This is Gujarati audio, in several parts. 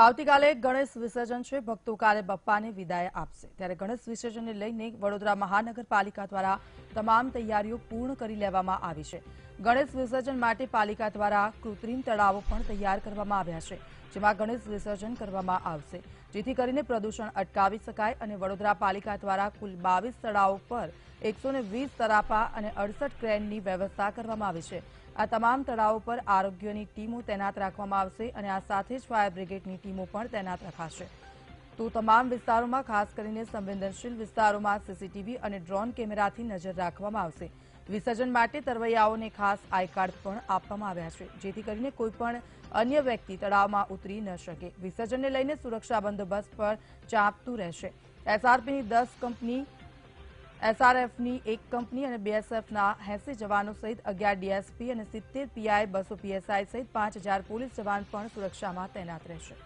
આવતીકાલે ગણેશ વિસર્જન છે ભક્તો કાલે બપ્પાને વિદાય આપશે ત્યારે ગણેશ વિસર્જનને લઈને વડોદરા મહાનગરપાલિકા દ્વારા તમામ તૈયારીઓ પૂર્ણ કરી લેવામાં આવી છે ગણેશ વિસર્જન માટે પાલિકા દ્વારા કૃત્રિમ તળાવો પણ તૈયાર કરવામાં આવ્યા છે જેમાં ગણેશ વિસર્જન કરવામાં આવશે જેથી કરીને પ્રદૂષણ અટકાવી શકાય અને વડોદરા પાલિકા દ્વારા કુલ બાવીસ તળાવો પર એકસો તરાપા અને અડસઠ ક્રેનની વ્યવસ્થા કરવામાં આવી છે આ તમામ તળાવો પર આરોગ્યની ટીમો તૈનાત રાખવામાં આવશે અને આ સાથે જ ફાયર બ્રિગેડની ટીમો પણ તૈનાત રખાશે તો તમામ વિસ્તારોમાં ખાસ કરીને સંવેદનશીલ વિસ્તારોમાં સીસીટીવી અને ડ્રોન કેમેરાથી નજર રાખવામાં આવશે વિસર્જન માટે તરવૈયાઓને ખાસ આઈ કાર્ડ પણ આપવામાં આવ્યા છે જેથી કરીને કોઈપણ અન્ય વ્યક્તિ તળાવમાં ઉતરી ન શકે વિસર્જનને લઈને સુરક્ષા બંદોબસ્ત પર ચાંપતું રહેશે એસઆરપીની દસ કંપની એસઆરએફની એક કંપની અને બીએસએફના એસી જવાનો સહિત અગિયાર ડીએસપી અને સિત્તેર પીઆઈ બસો પીએસઆઈ સહિત પાંચ પોલીસ જવાન પણ સુરક્ષામાં તૈનાત રહેશે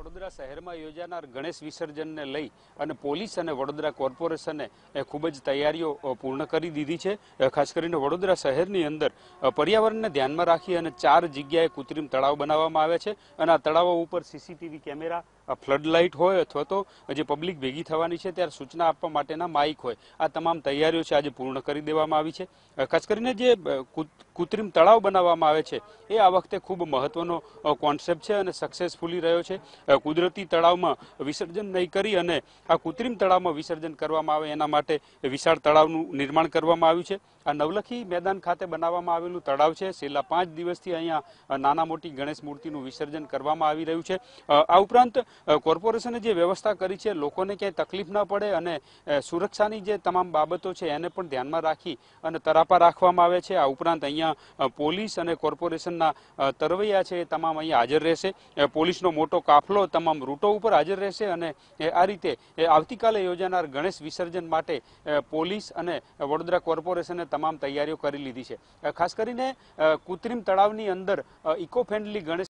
વડોદરા શહેરમાં યોજાનાર ગણેશ વિસર્જનને લઈ અને પોલીસ અને વડોદરા કોર્પોરેશને ખૂબ જ તૈયારીઓ પૂર્ણ કરી દીધી છે ખાસ કરીને વડોદરા શહેરની અંદર પર્યાવરણને ધ્યાનમાં રાખી અને ચાર જગ્યાએ કૃત્રિમ તળાવ બનાવવામાં આવે છે અને આ તળાવો ઉપર સીસીટીવી કેમેરા ફ્લડ લાઇટ હોય અથવા તો જે પબ્લિક ભેગી થવાની છે ત્યારે સૂચના આપવા માટેના માઇક હોય આ તમામ તૈયારીઓ છે આજે પૂર્ણ કરી દેવામાં આવી છે ખાસ કરીને જે કૃત્રિમ તળાવ બનાવવામાં આવે છે એ આ વખતે ખૂબ મહત્વનો કોન્સેપ્ટ છે અને સક્સેસફુલી રહ્યો છે કુદરતી તળાવમાં વિસર્જન નહીં કરી અને આ કૃત્રિમ તળાવમાં વિસર્જન કરવામાં આવે એના માટે વિશાળ તળાવનું નિર્માણ કરવામાં આવ્યું છે આ નવલખી મેદાન ખાતે બનાવવામાં આવેલું તળાવ છે છેલ્લા પાંચ દિવસથી અહીંયા નાના મોટી ગણેશ મૂર્તિનું વિસર્જન કરવામાં આવી રહ્યું છે આ ઉપરાંત કોર્પોરેશને જે વ્યવસ્થા કરી છે લોકોને ક્યાંય તકલીફ ન પડે અને સુરક્ષાની જે તમામ બાબતો છે એને પણ ધ્યાનમાં રાખી અને તરાપા રાખવામાં આવે છે આ ઉપરાંત અહીંયા પોલીસ અને કોર્પોરેશનના તરવૈયા છે એ તમામ અહીંયા હાજર રહેશે પોલીસનો મોટો કાફલો તમામ રૂટો ઉપર હાજર રહેશે અને આ રીતે આવતીકાલે યોજાનાર ગણેશ વિસર્જન માટે પોલીસ અને વડોદરા કોર્પોરેશને તમામ તૈયારીઓ કરી લીધી છે ખાસ કરીને કૃત્રિમ તળાવની અંદર ઇકો ફ્રેન્ડલી ગણેશ